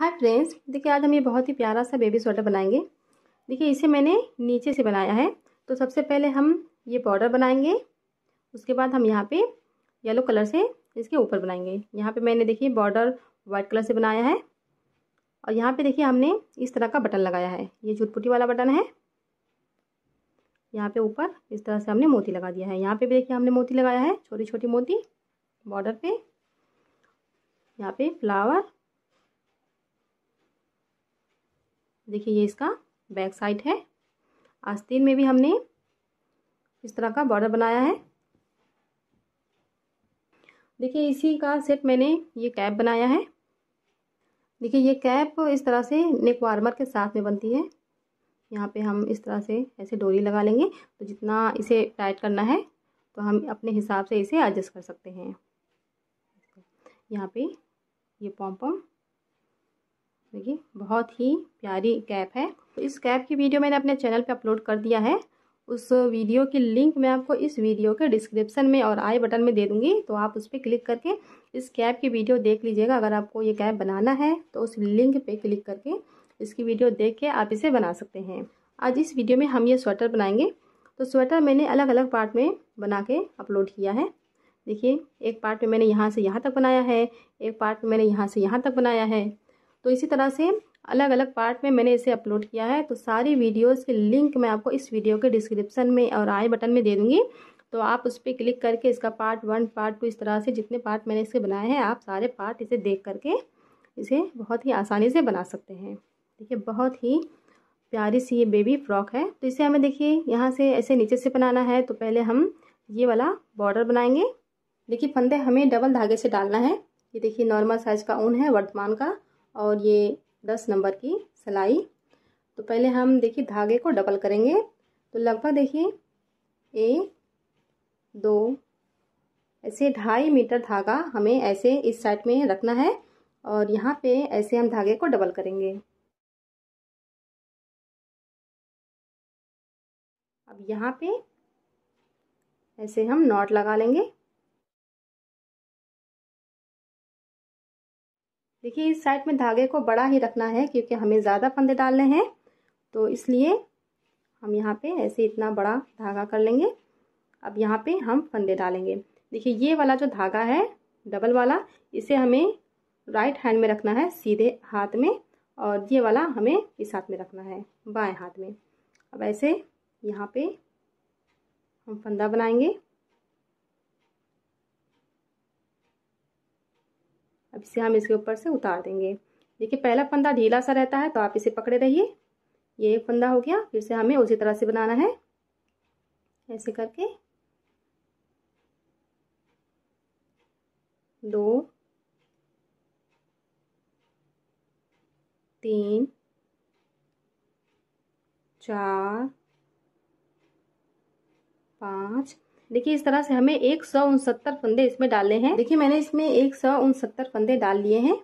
hi friends देखिए आज हम ये बहुत ही प्यारा सा बेबी स्वेटर बनाएंगे देखिए इसे मैंने नीचे से बनाया है तो सबसे पहले हम ये बॉर्डर बनाएंगे उसके बाद हम यहाँ पे येलो कलर से इसके ऊपर बनाएंगे यहाँ पे मैंने देखिए बॉर्डर वाइट कलर से बनाया है और यहाँ पे देखिए हमने इस तरह का बटन लगाया है ये झुटपुटी वाला बटन है यहाँ पर ऊपर इस तरह से हमने मोती लगा दिया है यहाँ पर भी देखिए हमने मोती लगाया है छोटी छोटी मोती बॉर्डर पर यहाँ पर फ्लावर देखिए ये इसका बैक साइड है आस्तीन में भी हमने इस तरह का बॉर्डर बनाया है देखिए इसी का सेट मैंने ये कैप बनाया है देखिए ये कैप इस तरह से नेक वार्मर के साथ में बनती है यहाँ पे हम इस तरह से ऐसे डोरी लगा लेंगे तो जितना इसे टाइट करना है तो हम अपने हिसाब से इसे एडजस्ट कर सकते हैं यहाँ पे ये पॉम्पम देखिए बहुत ही प्यारी कैप है तो इस कैप की वीडियो मैंने अपने चैनल पे अपलोड कर दिया है उस वीडियो की लिंक मैं आपको इस वीडियो के डिस्क्रिप्शन में और आई बटन में दे दूंगी तो आप उस पर क्लिक करके इस कैप की वीडियो देख लीजिएगा अगर आपको ये कैप बनाना है तो उस लिंक पर क्लिक करके इसकी वीडियो देख के आप इसे बना सकते हैं आज इस वीडियो में हम ये स्वेटर बनाएंगे तो स्वेटर मैंने अलग अलग पार्ट में बना के अपलोड किया है देखिए एक पार्ट में मैंने यहाँ से यहाँ तक बनाया है एक पार्ट में मैंने यहाँ से यहाँ तक बनाया है तो इसी तरह से अलग अलग पार्ट में मैंने इसे अपलोड किया है तो सारी वीडियोस के लिंक मैं आपको इस वीडियो के डिस्क्रिप्शन में और आई बटन में दे दूँगी तो आप उस पर क्लिक करके इसका पार्ट वन पार्ट टू इस तरह से जितने पार्ट मैंने इसके बनाए हैं आप सारे पार्ट इसे देख करके इसे बहुत ही आसानी से बना सकते हैं देखिए बहुत ही प्यारी सी ये बेबी फ्रॉक है तो इसे हमें देखिए यहाँ से ऐसे नीचे से बनाना है तो पहले हम ये वाला बॉर्डर बनाएंगे देखिए फंदे हमें डबल धागे से डालना है ये देखिए नॉर्मल साइज़ का ऊन है वर्तमान का और ये दस नंबर की सिलाई तो पहले हम देखिए धागे को डबल करेंगे तो लगभग देखिए एक दो ऐसे ढाई मीटर धागा हमें ऐसे इस साइड में रखना है और यहाँ पे ऐसे हम धागे को डबल करेंगे अब यहाँ पे ऐसे हम नॉट लगा लेंगे देखिए इस साइड में धागे को बड़ा ही रखना है क्योंकि हमें ज़्यादा फंदे डालने हैं तो इसलिए हम यहाँ पे ऐसे इतना बड़ा धागा कर लेंगे अब यहाँ पे हम फंदे डालेंगे देखिए ये वाला जो धागा है डबल वाला इसे हमें राइट हैंड में रखना है सीधे हाथ में और ये वाला हमें इस हाथ में रखना है बाएँ हाथ में अब ऐसे यहाँ पर हम फंदा बनाएंगे अब इसे हम इसके ऊपर से उतार देंगे देखिए पहला फंदा ढीला सा रहता है तो आप इसे पकड़े रहिए ये एक फंदा हो गया फिर से हमें उसी तरह से बनाना है ऐसे करके दो तीन चार पाँच देखिए इस तरह से हमें एक सौ उनसत्तर फंदे इसमें डालने हैं देखिए मैंने इसमें एक सौ उनसत्तर फंदे डाल लिए हैं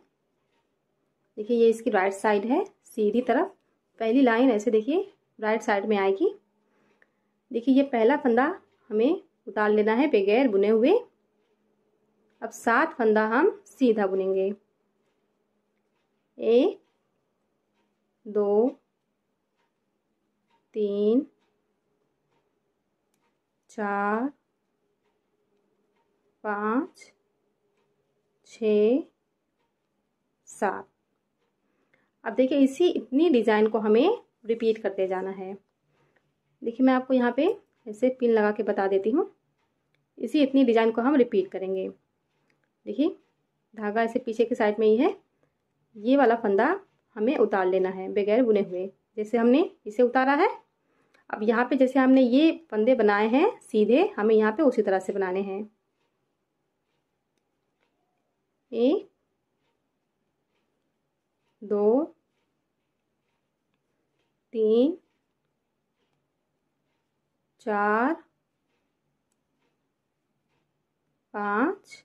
देखिए ये इसकी राइट साइड है सीधी तरफ पहली लाइन ऐसे देखिए राइट साइड में आएगी देखिए ये पहला फंदा हमें उतार लेना है बगैर बुने हुए अब सात फंदा हम सीधा बुनेंगे एक दो तीन चार पाँच छ सात अब देखिए इसी इतनी डिज़ाइन को हमें रिपीट करते जाना है देखिए मैं आपको यहाँ पे ऐसे पिन लगा के बता देती हूँ इसी इतनी डिज़ाइन को हम रिपीट करेंगे देखिए धागा ऐसे पीछे की साइड में ही है ये वाला फंदा हमें उतार लेना है बगैर बुने हुए जैसे हमने इसे उतारा है अब यहाँ पे जैसे हमने ये फंदे बनाए हैं सीधे हमें यहाँ पे उसी तरह से बनाने हैं एक दो तीन चार पाँच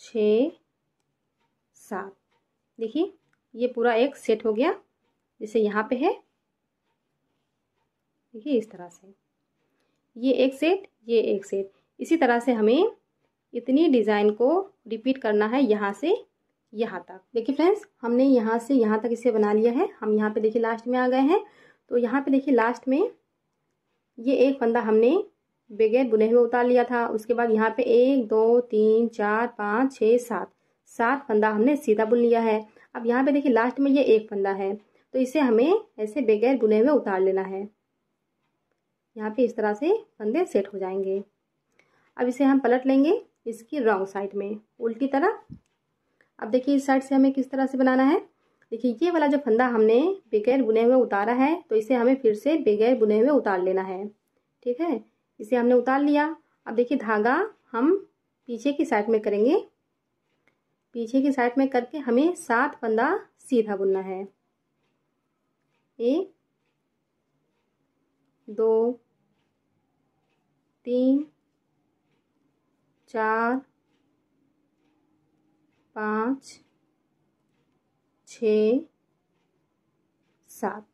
छ सात देखिए ये पूरा एक सेट हो गया जैसे यहाँ पे है देखिए इस तरह से ये एक सेट ये एक सेट इसी तरह से हमें इतनी डिज़ाइन को रिपीट करना है यहाँ से यहाँ तक देखिए फ्रेंड्स हमने यहाँ से यहाँ तक इसे बना लिया है हम यहाँ पे देखिए लास्ट में आ गए हैं तो यहाँ पे देखिए लास्ट में ये एक फंदा हमने बगैर बुने हुए उतार लिया था उसके बाद यहाँ पे एक दो तीन चार पाँच छः सात सात फंदा हमने सीधा बुन लिया है अब यहाँ पे देखिए लास्ट में ये एक फंदा है तो इसे हमें ऐसे बगैर बुने हुए उतार लेना है यहाँ पर इस तरह से फंदे सेट हो जाएंगे अब इसे हम पलट लेंगे इसकी रॉन्ग साइड में उल्टी तरफ अब देखिए इस साइड से हमें किस तरह से बनाना है देखिए ये वाला जो फंदा हमने बगैर बुने हुए उतारा है तो इसे हमें फिर से बगैर बुने हुए उतार लेना है ठीक है इसे हमने उतार लिया अब देखिए धागा हम पीछे की साइड में करेंगे पीछे की साइड में करके हमें सात फंदा सीधा बुनना है एक दो तीन चार पाँच छ सात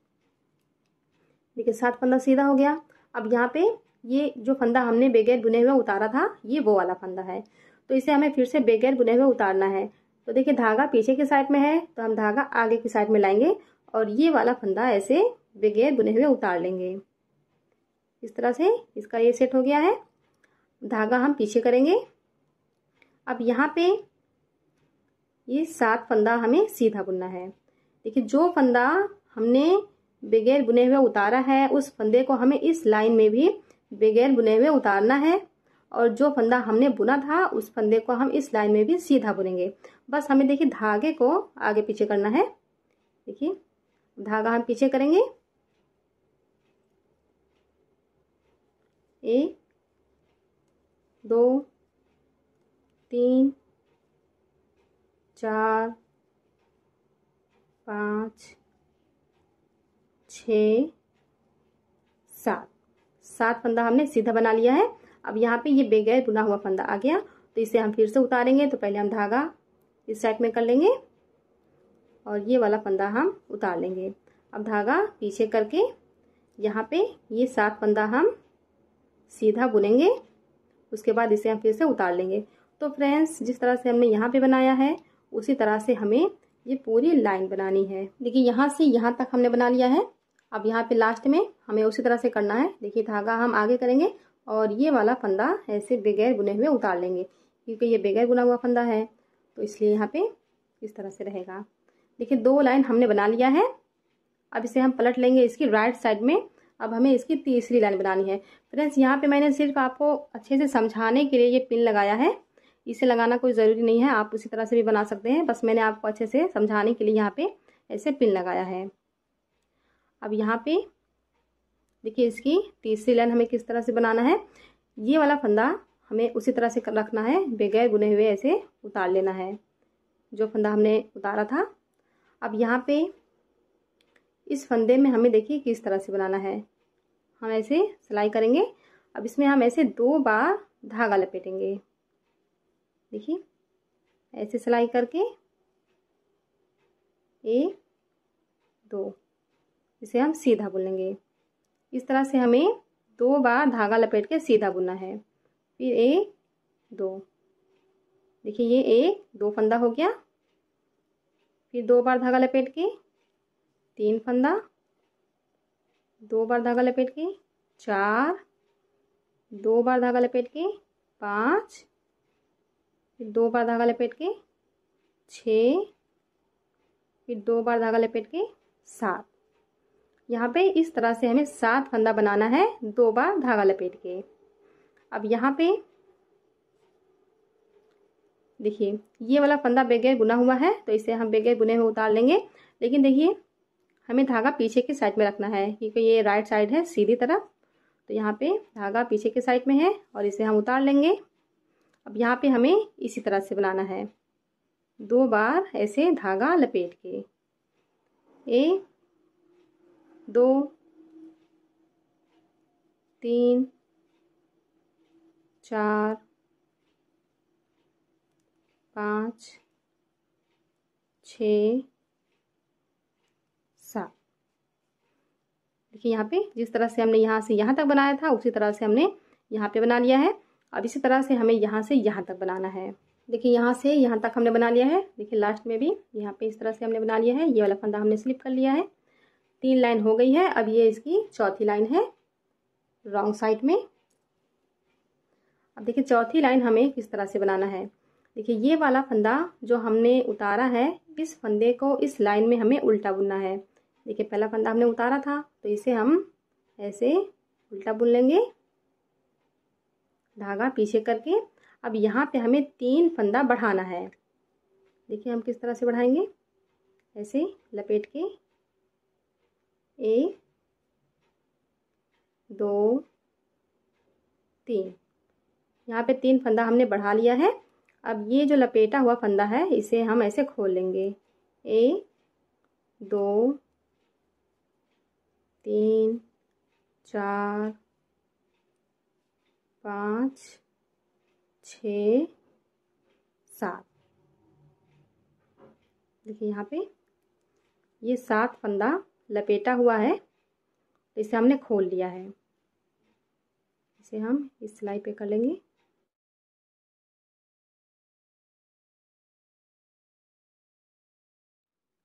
देखिए सात फंदा सीधा हो गया अब यहाँ पे ये जो फंदा हमने बगैर बुने हुए उतारा था ये वो वाला फंदा है तो इसे हमें फिर से बगैर बुने हुए उतारना है तो देखिए धागा पीछे के साइड में है तो हम धागा आगे की साइड में लाएंगे और ये वाला फंदा ऐसे बगैर बुने हुए उतार लेंगे इस तरह से इसका ये सेट हो गया है धागा हम पीछे करेंगे अब यहाँ पे ये सात फंदा हमें सीधा बुनना है देखिए जो फंदा हमने बगैर बुने हुए उतारा है उस फंदे को हमें इस लाइन में भी बगैर बुने हुए उतारना है और जो फंदा हमने बुना था उस फंदे को हम इस लाइन में भी सीधा बुनेंगे बस हमें देखिए धागे को आगे पीछे करना है देखिए धागा हम पीछे करेंगे एक दो तीन चार पाँच छ सात सात फंदा हमने सीधा बना लिया है अब यहाँ पे ये बेगैर बुना हुआ फंदा आ गया तो इसे हम फिर से उतारेंगे तो पहले हम धागा इस साइड में कर लेंगे और ये वाला फंदा हम उतार लेंगे अब धागा पीछे करके यहाँ पे ये सात फंदा हम सीधा बुनेंगे उसके बाद इसे हम फिर से उतार लेंगे तो फ्रेंड्स जिस तरह से हमने यहाँ पे बनाया है उसी तरह से हमें ये पूरी लाइन बनानी है देखिए यहाँ से यहाँ तक हमने बना लिया है अब यहाँ पे लास्ट में हमें उसी तरह से करना है देखिए धागा हम आगे करेंगे और ये वाला फंदा ऐसे बगैर बुने हुए उतार लेंगे क्योंकि ये बगैर बुना हुआ फंदा है तो इसलिए यहाँ पे इस तरह से रहेगा देखिए दो लाइन हमने बना लिया है अब इसे हम पलट लेंगे इसकी राइट साइड में अब हमें इसकी तीसरी लाइन बनानी है फ्रेंड्स यहाँ पे मैंने सिर्फ आपको अच्छे से समझाने के लिए ये पिन लगाया है इसे लगाना कोई ज़रूरी नहीं है आप उसी तरह से भी बना सकते हैं बस मैंने आपको अच्छे से समझाने के लिए यहाँ पे ऐसे पिन लगाया है अब यहाँ पे देखिए इसकी तीसरी लाइन हमें किस तरह से बनाना है ये वाला फंदा हमें उसी तरह से रखना है बगैर बुने हुए ऐसे उतार लेना है जो फंदा हमने उतारा था अब यहाँ पर इस फंदे में हमें देखिए किस तरह से बनाना है हम ऐसे सिलाई करेंगे अब इसमें हम ऐसे दो बार धागा लपेटेंगे देखिए ऐसे सिलाई करके एक दो इसे हम सीधा बुनेंगे इस तरह से हमें दो बार धागा लपेट के सीधा बुनना है फिर एक दो देखिए ये एक दो फंदा हो गया फिर दो बार धागा लपेट के तीन फंदा दो बार धागा लपेट के चार दो बार धागा लपेट के पाँच फिर दो बार धागा लपेट के छ फिर दो बार धागा लपेट के सात यहाँ पे इस तरह से हमें सात फंदा बनाना है दो बार धागा लपेट के अब यहाँ पे देखिए ये वाला फंदा बगैर बुना हुआ है तो इसे हम बगैर बुने हुए उतार लेंगे लेकिन देखिए हमें धागा पीछे के साइड में रखना है क्योंकि ये राइट साइड है सीधी तरफ तो यहाँ पे धागा पीछे के साइड में है और इसे हम उतार लेंगे अब यहाँ पे हमें इसी तरह से बनाना है दो बार ऐसे धागा लपेट के एक दो तीन चार पाँच छ देखिए यहाँ पे जिस तरह से हमने यहाँ से यहाँ तक बनाया था उसी तरह से हमने यहाँ पे बना लिया है अब इसी तरह से हमें यहाँ से यहाँ तक बनाना है देखिए यहाँ से यहाँ तक हमने बना लिया है देखिए लास्ट में भी यहाँ पे इस तरह से हमने बना लिया है ये वाला फंदा हमने स्लिप कर लिया है तीन लाइन हो गई है अब ये इसकी चौथी लाइन है रॉन्ग साइड में अब देखिए चौथी लाइन हमें किस तरह से बनाना है देखिए ये वाला फंदा जो हमने उतारा है इस फंदे को इस लाइन में हमें उल्टा बुनना है देखिए पहला फंदा हमने उतारा था तो इसे हम ऐसे उल्टा बुन लेंगे धागा पीछे करके अब यहाँ पे हमें तीन फंदा बढ़ाना है देखिए हम किस तरह से बढ़ाएंगे ऐसे लपेट के एक दो तीन यहाँ पे तीन फंदा हमने बढ़ा लिया है अब ये जो लपेटा हुआ फंदा है इसे हम ऐसे खोल लेंगे एक दो तीन चार पाँच छ सात देखिए यहाँ पे ये सात फंदा लपेटा हुआ है इसे हमने खोल लिया है इसे हम इस सिलाई पे कर लेंगे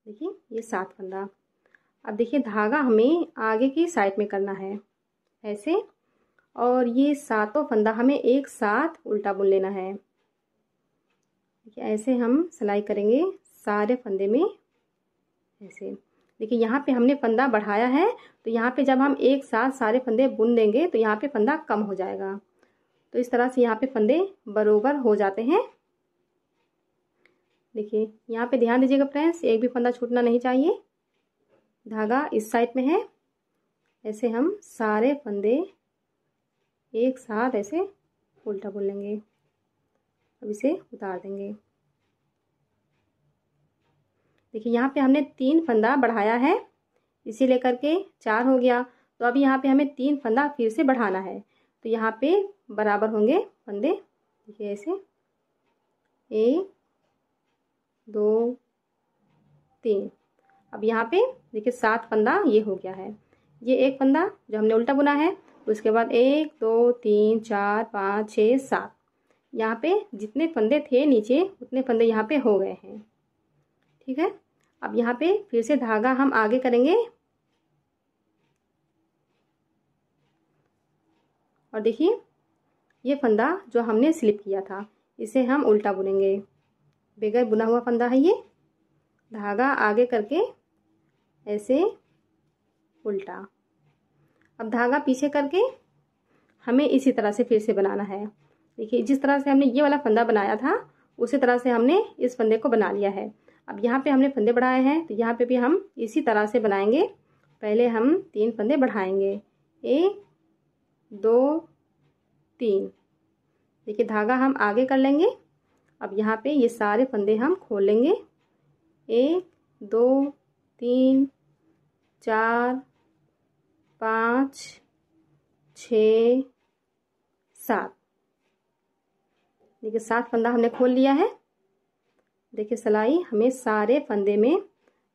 देखिए ये सात फंदा अब देखिए धागा हमें आगे की साइड में करना है ऐसे और ये सातों फंदा हमें एक साथ उल्टा बुन लेना है देखिए ऐसे हम सिलाई करेंगे सारे फंदे में ऐसे देखिए यहाँ पे हमने फंदा बढ़ाया है तो यहाँ पे जब हम एक साथ सारे फंदे बुन देंगे तो यहाँ पे फंदा कम हो जाएगा तो इस तरह से यहाँ पे फंदे बरोबर हो जाते हैं देखिए यहाँ पे ध्यान दीजिएगा फ्रेंड्स एक भी फंदा छूटना नहीं चाहिए धागा इस साइड में है ऐसे हम सारे फंदे एक साथ ऐसे उल्टा बुन लेंगे अब इसे उतार देंगे देखिए यहाँ पे हमने तीन फंदा बढ़ाया है इसे लेकर के चार हो गया तो अब यहाँ पे हमें तीन फंदा फिर से बढ़ाना है तो यहाँ पे बराबर होंगे फंदे देखिए ऐसे एक दो तीन अब यहाँ पे देखिए सात फंदा ये हो गया है ये एक फंदा जो हमने उल्टा बुना है उसके बाद एक दो तीन चार पाँच छः सात यहाँ पे जितने फंदे थे नीचे उतने फंदे यहाँ पे हो गए हैं ठीक है अब यहाँ पे फिर से धागा हम आगे करेंगे और देखिए ये फंदा जो हमने स्लिप किया था इसे हम उल्टा बुनेंगे बगैर बुना हुआ फंदा है ये धागा आगे करके ऐसे उल्टा अब धागा पीछे करके हमें इसी तरह से फिर से बनाना है देखिए जिस तरह से हमने ये वाला फंदा बनाया था उसी तरह से हमने इस फंदे को बना लिया है अब यहाँ पे हमने फंदे बढ़ाए हैं तो यहाँ पे भी हम इसी तरह से बनाएंगे पहले हम तीन फंदे बढ़ाएंगे एक दो तीन देखिए धागा हम आगे कर लेंगे अब यहाँ पे ये सारे फंदे हम खोल लेंगे एक दो तीन चार पाँच छ सात देखिए सात फंदा हमने खोल लिया है देखिए सिलाई हमें सारे फंदे में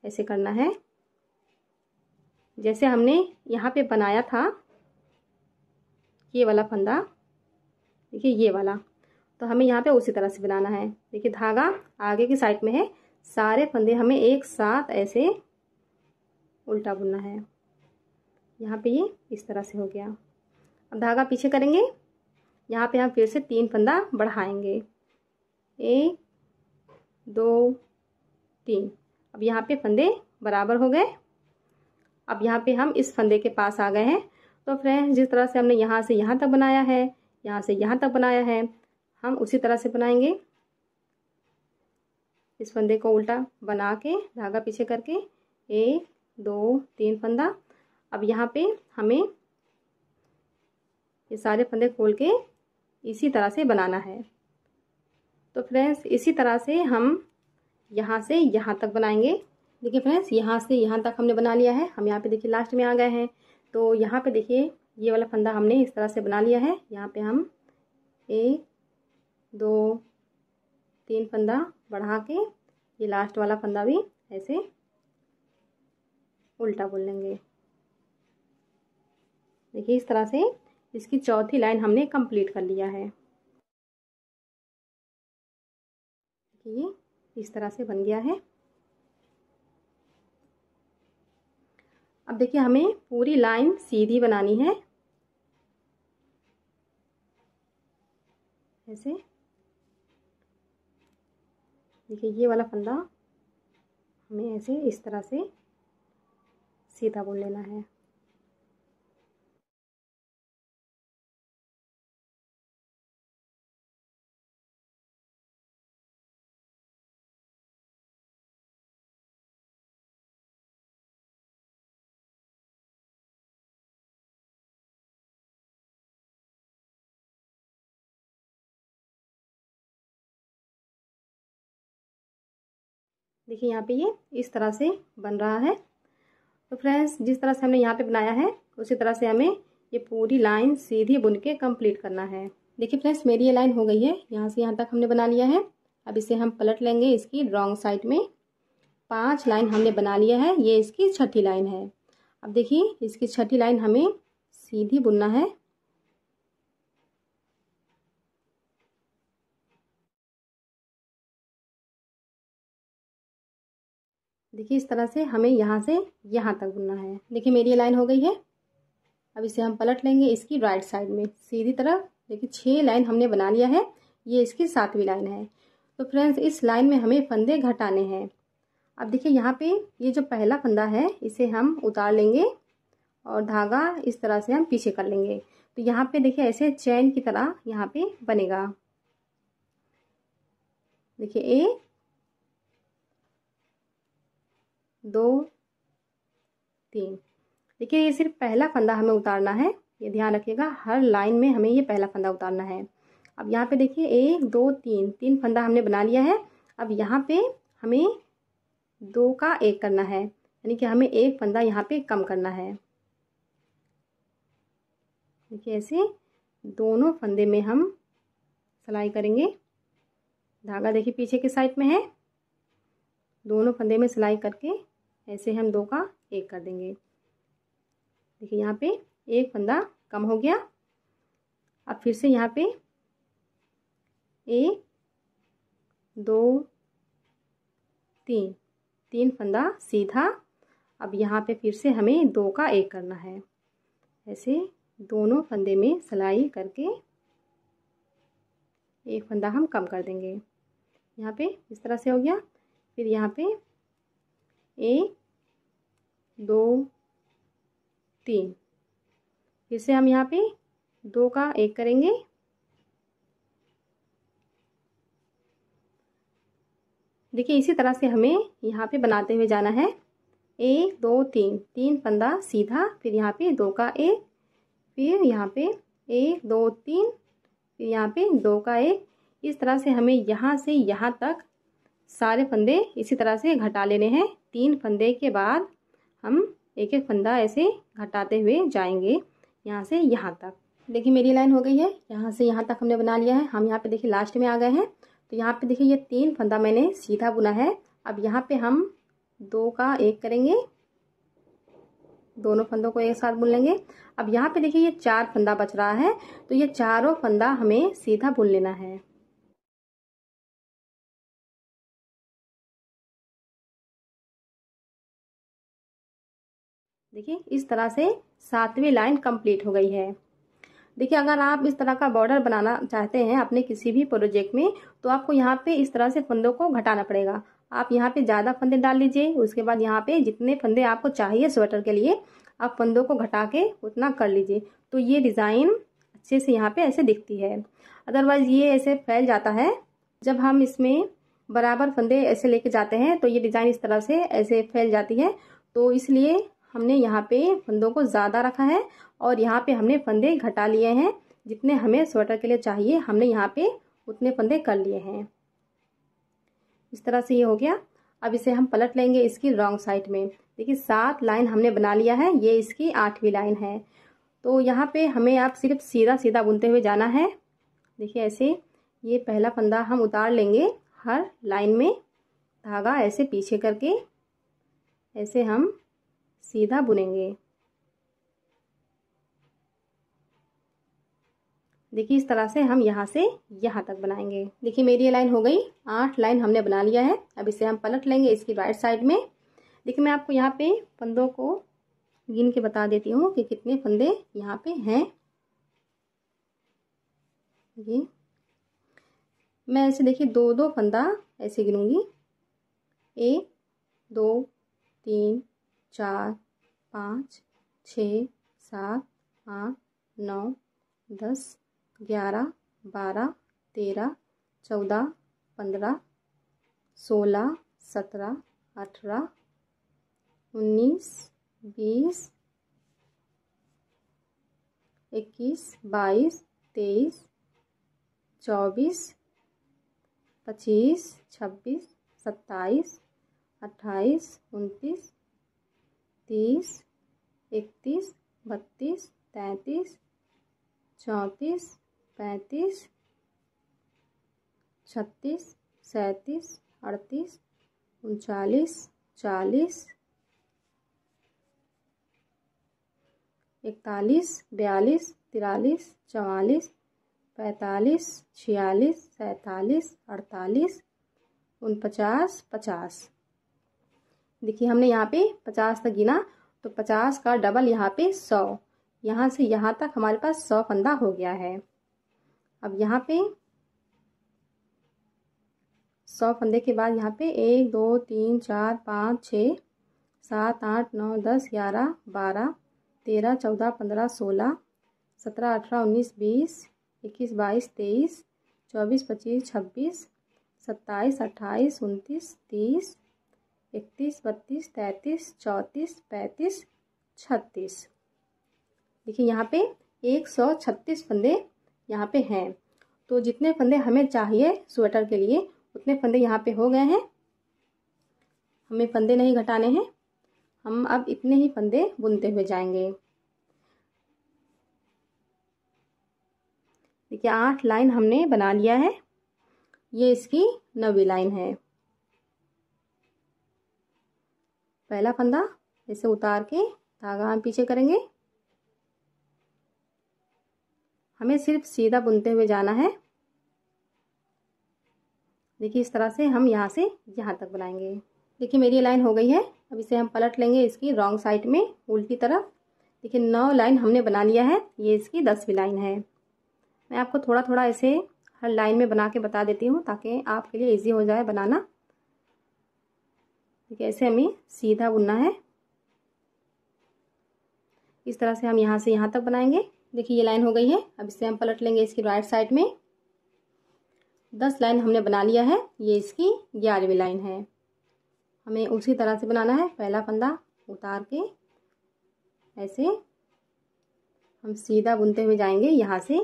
ऐसे करना है जैसे हमने यहाँ पे बनाया था ये वाला फंदा देखिए ये वाला तो हमें यहाँ पे उसी तरह से बनाना है देखिए धागा आगे की साइड में है सारे फंदे हमें एक साथ ऐसे उल्टा बुनना है यहाँ पे ये इस तरह से हो गया अब धागा पीछे करेंगे यहाँ पे हम फिर से तीन फंदा बढ़ाएंगे एक दो तीन अब यहाँ पे फंदे बराबर हो गए अब यहाँ पे हम इस फंदे के पास आ गए हैं तो फ्रेंड्स जिस तरह से हमने यहाँ से यहाँ तक बनाया है यहाँ से यहाँ तक बनाया है हम उसी तरह से बनाएंगे इस फंदे को उल्टा बना के धागा पीछे करके एक दो तीन फंदा अब यहाँ पे हमें ये सारे फंदे खोल के इसी तरह से बनाना है तो फ्रेंड्स इसी तरह से हम यहाँ से यहाँ तक बनाएंगे देखिए फ्रेंड्स यहाँ से यहाँ तक हमने बना लिया है हम यहाँ पे देखिए लास्ट में आ गए हैं तो यहाँ पे देखिए ये वाला फंदा हमने इस तरह से बना लिया है यहाँ पे हम एक दो तीन फंदा बढ़ा के ये लास्ट वाला फंदा भी ऐसे उल्टा बुन लेंगे देखिए इस तरह से इसकी चौथी लाइन हमने कंप्लीट कर लिया है ये इस तरह से बन गया है अब देखिए हमें पूरी लाइन सीधी बनानी है ऐसे देखिए ये वाला फंदा हमें ऐसे इस तरह से सीधा बुन लेना है देखिए यहाँ पे ये इस तरह से बन रहा है तो फ्रेंड्स जिस तरह से हमने यहाँ पे बनाया है उसी तरह से हमें ये पूरी लाइन सीधी बुन के कम्प्लीट करना है देखिए फ्रेंड्स मेरी ये लाइन हो गई है यहाँ से यहाँ तक हमने बना लिया है अब इसे हम पलट लेंगे इसकी रॉन्ग साइड में पांच लाइन हमने बना लिया है ये इसकी छठी लाइन है अब देखिए इसकी छठी लाइन हमें सीधी बुनना है देखिए इस तरह से हमें यहाँ से यहाँ तक बुनना है देखिए मेरी लाइन हो गई है अब इसे हम पलट लेंगे इसकी राइट साइड में सीधी तरफ देखिए छः लाइन हमने बना लिया है ये इसकी सातवीं लाइन है तो फ्रेंड्स इस लाइन में हमें फंदे घटाने हैं अब देखिए यहाँ पे ये जो पहला फंदा है इसे हम उतार लेंगे और धागा इस तरह से हम पीछे कर लेंगे तो यहाँ पे देखिए ऐसे चैन की तरह यहाँ पे बनेगा देखिए एक दो तीन देखिए ये सिर्फ पहला फंदा हमें उतारना है ये ध्यान रखिएगा हर लाइन में हमें ये पहला फंदा उतारना है अब यहाँ पे देखिए एक दो तीन तीन फंदा हमने बना लिया है अब यहाँ पे हमें दो का एक करना है यानी कि हमें एक फंदा यहाँ पे कम करना है देखिए ऐसे दोनों फंदे में हम सिलाई करेंगे धागा देखिए पीछे के साइड में है दोनों फंदे में सिलाई करके ऐसे हम दो का एक कर देंगे देखिए यहाँ पे एक फंदा कम हो गया अब फिर से यहाँ पे एक दो तीन तीन फंदा सीधा अब यहाँ पे फिर से हमें दो का एक करना है ऐसे दोनों फंदे में सिलाई करके एक फंदा हम कम कर देंगे यहाँ पे इस तरह से हो गया फिर यहाँ पे एक दो तीन फिर से हम यहाँ पे दो का एक करेंगे देखिए इसी तरह से हमें यहाँ पे बनाते हुए जाना है एक दो तीन तीन फंदा सीधा फिर यहाँ पे दो का एक फिर यहाँ पे एक दो तीन फिर यहाँ पे दो का एक इस तरह से हमें यहाँ से यहाँ तक सारे फंदे इसी तरह से घटा लेने हैं तीन फंदे के बाद हम एक एक फंदा ऐसे घटाते हुए जाएंगे यहाँ से यहाँ तक देखिए मेरी लाइन हो गई है यहाँ से यहाँ तक हमने बना लिया है हम यहाँ पे देखिए लास्ट में आ गए हैं तो यहाँ पे देखिए ये तीन फंदा मैंने सीधा बुना है अब यहाँ पे हम दो का एक करेंगे दोनों फंदों को एक साथ बुन लेंगे अब यहाँ पे देखिए ये चार फंदा बच रहा है तो ये चारों फंदा हमें सीधा बुन लेना है देखिए इस तरह से सातवीं लाइन कंप्लीट हो गई है देखिए अगर आप इस तरह का बॉर्डर बनाना चाहते हैं अपने किसी भी प्रोजेक्ट में तो आपको यहाँ पे इस तरह से फंदों को घटाना पड़ेगा आप यहाँ पे ज़्यादा फंदे डाल लीजिए उसके बाद यहाँ पे जितने फंदे आपको चाहिए स्वेटर के लिए आप फंदों को घटा के उतना कर लीजिए तो ये डिज़ाइन अच्छे से यहाँ पर ऐसे दिखती है अदरवाइज़ ये ऐसे फैल जाता है जब हम इसमें बराबर फंदे ऐसे लेके जाते हैं तो ये डिज़ाइन इस तरह से ऐसे फैल जाती है तो इसलिए हमने यहाँ पे फंदों को ज़्यादा रखा है और यहाँ पे हमने फंदे घटा लिए हैं जितने हमें स्वेटर के लिए चाहिए हमने यहाँ पे उतने फंदे कर लिए हैं इस तरह से ये हो गया अब इसे हम पलट लेंगे इसकी रॉन्ग साइड में देखिए सात लाइन हमने बना लिया है ये इसकी आठवीं लाइन है तो यहाँ पर हमें आप सिर्फ सीधा सीधा बुनते हुए जाना है देखिए ऐसे ये पहला फंदा हम उतार लेंगे हर लाइन में धागा ऐसे पीछे करके ऐसे हम सीधा बुनेंगे देखिए इस तरह से हम यहाँ से यहाँ तक बनाएंगे देखिए मेरी ये लाइन हो गई आठ लाइन हमने बना लिया है अब इसे हम पलट लेंगे इसकी राइट साइड में देखिए मैं आपको यहाँ पे फंदों को गिन के बता देती हूँ कि कितने फंदे यहाँ पे हैं ये मैं ऐसे देखिए दो दो फंदा ऐसे गिनूंगी एक दो तीन चार पाँच छः सात आठ नौ दस ग्यारह बारह तेरह चौदह पंद्रह सोलह सत्रह अठारह उन्नीस बीस इक्कीस बाईस तेईस चौबीस पच्चीस छब्बीस सत्ताईस अट्ठाईस उनतीस तीस इकतीस बत्तीस तैंतीस चौंतीस पैंतीस छत्तीस सैंतीस अड़तीस उनचालीस चालीस इकतालीस बयालीस तिरालीस चवालीस पैंतालीस छियालीस सैंतालीस अड़तालीस उनपचास पचास देखिए हमने यहाँ पे पचास तक गिना तो पचास का डबल यहाँ पे सौ यहाँ से यहाँ तक हमारे पास सौ फंदा हो गया है अब यहाँ पे सौ फंदे के बाद यहाँ पे एक दो तीन चार पाँच छः सात आठ नौ दस ग्यारह बारह तेरह चौदह पंद्रह सोलह सत्रह अठारह उन्नीस बीस इक्कीस बाईस तेईस चौबीस पच्चीस छब्बीस सत्ताईस अट्ठाईस उनतीस तीस इकतीस बत्तीस तैंतीस चौंतीस पैंतीस छत्तीस देखिए यहाँ पे एक सौ छत्तीस फंदे यहाँ पे हैं तो जितने फंदे हमें चाहिए स्वेटर के लिए उतने फंदे यहाँ पे हो गए हैं हमें फंदे नहीं घटाने हैं हम अब इतने ही फंदे बुनते हुए जाएंगे देखिए आठ लाइन हमने बना लिया है ये इसकी नवी लाइन है पहला फंदा इसे उतार के धागा हम पीछे करेंगे हमें सिर्फ सीधा बुनते हुए जाना है देखिए इस तरह से हम यहाँ से यहाँ तक बनाएंगे देखिए मेरी लाइन हो गई है अब इसे हम पलट लेंगे इसकी रॉन्ग साइड में उल्टी तरफ देखिए नौ लाइन हमने बना लिया है ये इसकी दसवीं लाइन है मैं आपको थोड़ा थोड़ा इसे हर लाइन में बना के बता देती हूँ ताकि आपके लिए ईजी हो जाए बनाना देखिए ऐसे हमें सीधा बुनना है इस तरह से हम यहाँ से यहाँ तक बनाएंगे देखिए ये लाइन हो गई है अब इसे हम पलट लेंगे इसकी राइट साइड में दस लाइन हमने बना लिया है ये इसकी ग्यारहवीं लाइन है हमें उसी तरह से बनाना है पहला फंदा उतार के ऐसे हम सीधा बुनते हुए जाएंगे यहाँ से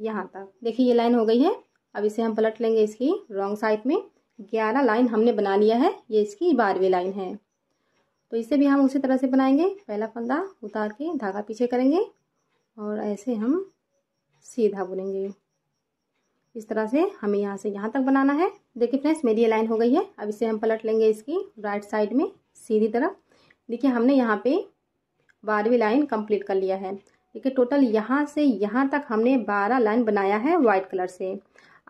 यहाँ तक देखिए ये लाइन हो गई है अब इसे हम पलट लेंगे इसकी रॉन्ग साइड में ग्यारह लाइन हमने बना लिया है ये इसकी बारहवीं लाइन है तो इसे भी हम उसी तरह से बनाएंगे पहला फंदा उतार के धागा पीछे करेंगे और ऐसे हम सीधा बुनेंगे इस तरह से हमें यहाँ से यहाँ तक बनाना है देखिए फ्रेंड्स मेरी ये लाइन हो गई है अब इसे हम पलट लेंगे इसकी राइट साइड में सीधी तरफ देखिए हमने यहाँ पे बारहवीं लाइन कंप्लीट कर लिया है देखिए टोटल यहाँ से यहाँ तक हमने बारह लाइन बनाया है वाइट कलर से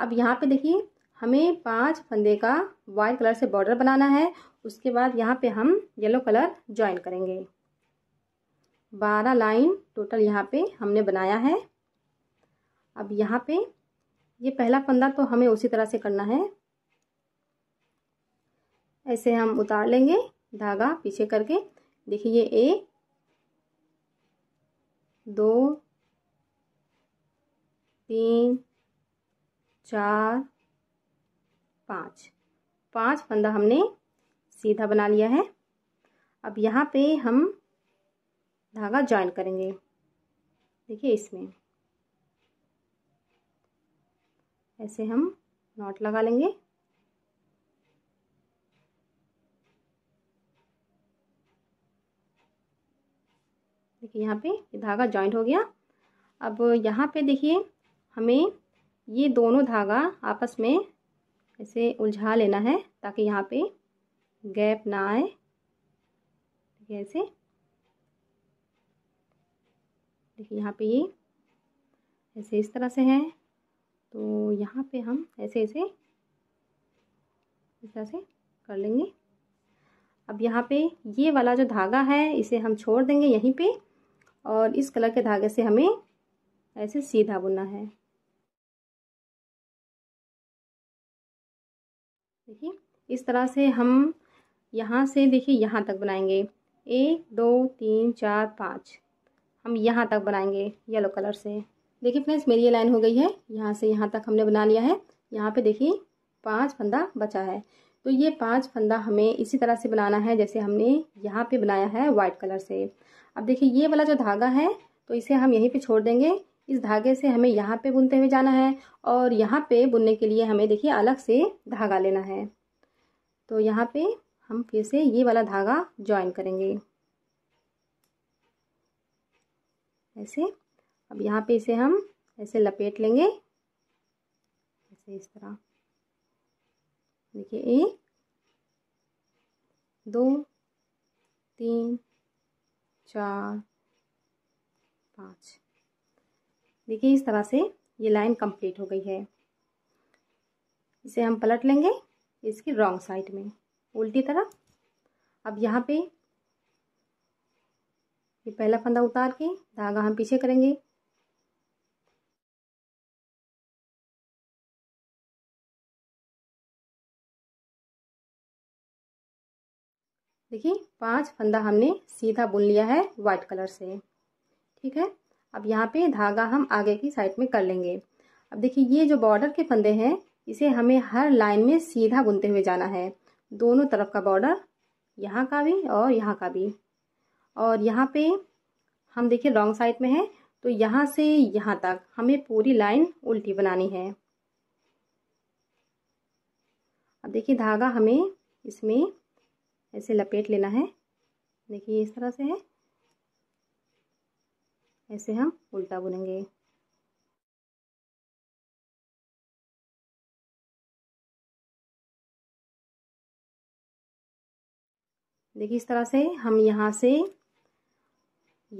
अब यहाँ पे देखिए हमें पांच फंदे का वाइट कलर से बॉर्डर बनाना है उसके बाद यहाँ पे हम येलो कलर ज्वाइन करेंगे बारह लाइन टोटल यहाँ पे हमने बनाया है अब यहाँ पे ये पहला फंदा तो हमें उसी तरह से करना है ऐसे हम उतार लेंगे धागा पीछे करके देखिए ये एक दो तीन चार पाँच पाँच फंदा हमने सीधा बना लिया है अब यहाँ पे हम धागा ज्वाइन करेंगे देखिए इसमें ऐसे हम नॉट लगा लेंगे देखिए यहाँ पे धागा जॉइंट हो गया अब यहाँ पे देखिए हमें ये दोनों धागा आपस में ऐसे उलझा लेना है ताकि यहाँ पे गैप ना आए देखिए ऐसे देखिए यहाँ पे ये ऐसे इस तरह से है तो यहाँ पे हम ऐसे ऐसे इस तरह से कर लेंगे अब यहाँ पे ये वाला जो धागा है इसे हम छोड़ देंगे यहीं पे और इस कलर के धागे से हमें ऐसे सीधा बुनना है इस तरह से हम यहाँ से देखिए यहाँ तक बनाएंगे एक दो तीन चार पाँच हम यहाँ तक बनाएंगे येलो कलर से देखिए फ्रेंड्स मेरी ये लाइन हो गई है यहाँ से यहाँ तक हमने बना लिया है यहाँ पे देखिए पांच फंदा बचा है तो ये पांच फंदा हमें इसी तरह से बनाना है जैसे हमने यहाँ पे बनाया है वाइट कलर से अब देखिए ये वाला जो धागा है तो इसे हम यहीं पे छोड़ देंगे इस धागे से हमें यहाँ पे बुनते हुए जाना है और यहाँ पे बुनने के लिए हमें देखिए अलग से धागा लेना है तो यहाँ पे हम फिर से ये वाला धागा ज्वाइन करेंगे ऐसे अब यहाँ पे इसे हम ऐसे लपेट लेंगे ऐसे इस तरह देखिए एक दो तीन चार पाँच देखिए इस तरह से ये लाइन कंप्लीट हो गई है इसे हम पलट लेंगे इसकी रॉन्ग साइड में उल्टी तरफ अब यहाँ पे ये पहला फंदा उतार के धागा हम पीछे करेंगे देखिए पांच फंदा हमने सीधा बुन लिया है व्हाइट कलर से ठीक है अब यहाँ पे धागा हम आगे की साइड में कर लेंगे अब देखिए ये जो बॉर्डर के फंदे हैं इसे हमें हर लाइन में सीधा बुनते हुए जाना है दोनों तरफ का बॉर्डर यहाँ का भी और यहाँ का भी और यहाँ पे हम देखिए रॉन्ग साइड में है तो यहाँ से यहाँ तक हमें पूरी लाइन उल्टी बनानी है अब देखिए धागा हमें इसमें ऐसे लपेट लेना है देखिए इस तरह से है ऐसे हम उल्टा बुनेंगे देखिए इस तरह से हम यहाँ से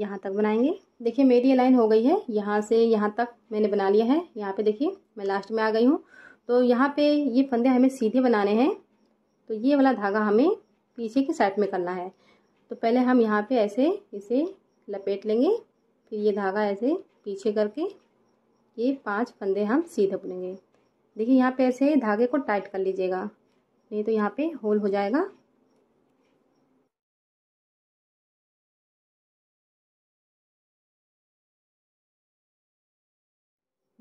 यहाँ तक बनाएंगे देखिए मेरी ये लाइन हो गई है यहाँ से यहाँ तक मैंने बना लिया है यहाँ पे देखिए मैं लास्ट में आ गई हूँ तो यहाँ पे ये फंदे हमें सीधे बनाने हैं तो ये वाला धागा हमें पीछे की साइड में करना है तो पहले हम यहाँ पे ऐसे इसे लपेट लेंगे फिर ये धागा ऐसे पीछे करके ये पाँच फंदे हम सीधे बुनेंगे देखिए यहाँ पे ऐसे धागे को टाइट कर लीजिएगा नहीं तो यहाँ पे होल हो जाएगा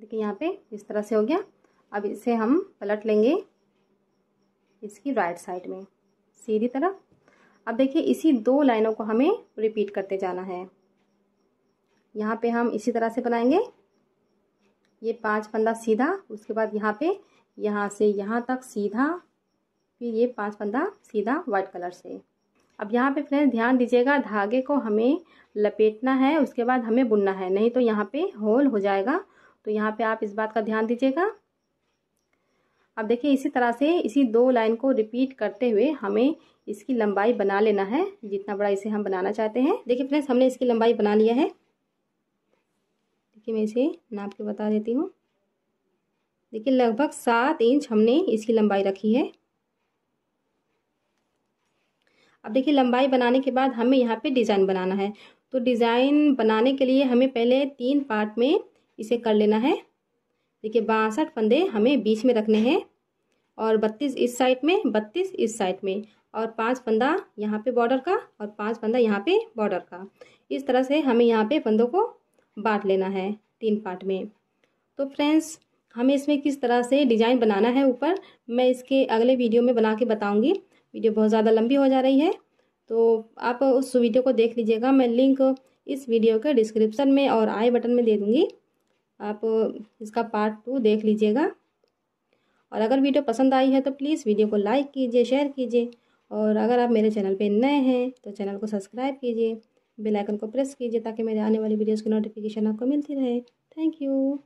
देखिए यहाँ पे इस तरह से हो गया अब इसे हम पलट लेंगे इसकी राइट साइड में सीधी तरफ अब देखिए इसी दो लाइनों को हमें रिपीट करते जाना है यहाँ पे हम इसी तरह से बनाएंगे ये पांच पंदा सीधा उसके बाद यहाँ पे यहाँ से यहाँ तक सीधा फिर ये पांच पंदा सीधा वाइट कलर से अब यहाँ पे फ्रेंड्स ध्यान दीजिएगा धागे को हमें लपेटना है उसके बाद हमें बुनना है नहीं तो यहाँ पे होल हो जाएगा तो यहाँ पे आप इस बात का ध्यान दीजिएगा अब देखिए इसी तरह से इसी दो लाइन को रिपीट करते हुए हमें इसकी लंबाई बना लेना है जितना बड़ा इसे हम बनाना चाहते हैं देखिए फ्रेंड्स हमने इसकी लंबाई बना लिया है देखिए मैं इसे नाप के बता देती हूँ देखिए लगभग सात इंच हमने इसकी लंबाई रखी है अब देखिए लंबाई बनाने के बाद हमें यहाँ पे डिज़ाइन बनाना है तो डिज़ाइन बनाने के लिए हमें पहले तीन पार्ट में इसे कर लेना है देखिए बासठ फंदे हमें बीच में रखने हैं और बत्तीस इस साइड में बत्तीस इस साइड में और पांच फंदा यहाँ पे बॉर्डर का और पांच फंदा यहाँ पे बॉर्डर का इस तरह से हमें यहाँ पे फंदों को बांट लेना है तीन पार्ट में तो फ्रेंड्स हमें इसमें किस तरह से डिज़ाइन बनाना है ऊपर मैं इसके अगले वीडियो में बना के बताऊँगी वीडियो बहुत ज़्यादा लंबी हो जा रही है तो आप उस वीडियो को देख लीजिएगा मैं लिंक इस वीडियो के डिस्क्रिप्शन में और आई बटन में दे दूँगी आप इसका पार्ट टू देख लीजिएगा और अगर वीडियो पसंद आई है तो प्लीज़ वीडियो को लाइक कीजिए शेयर कीजिए और अगर आप मेरे चैनल पे नए हैं तो चैनल को सब्सक्राइब कीजिए बेल आइकन को प्रेस कीजिए ताकि मेरे आने वाली वीडियोस की नोटिफिकेशन आपको मिलती रहे थैंक यू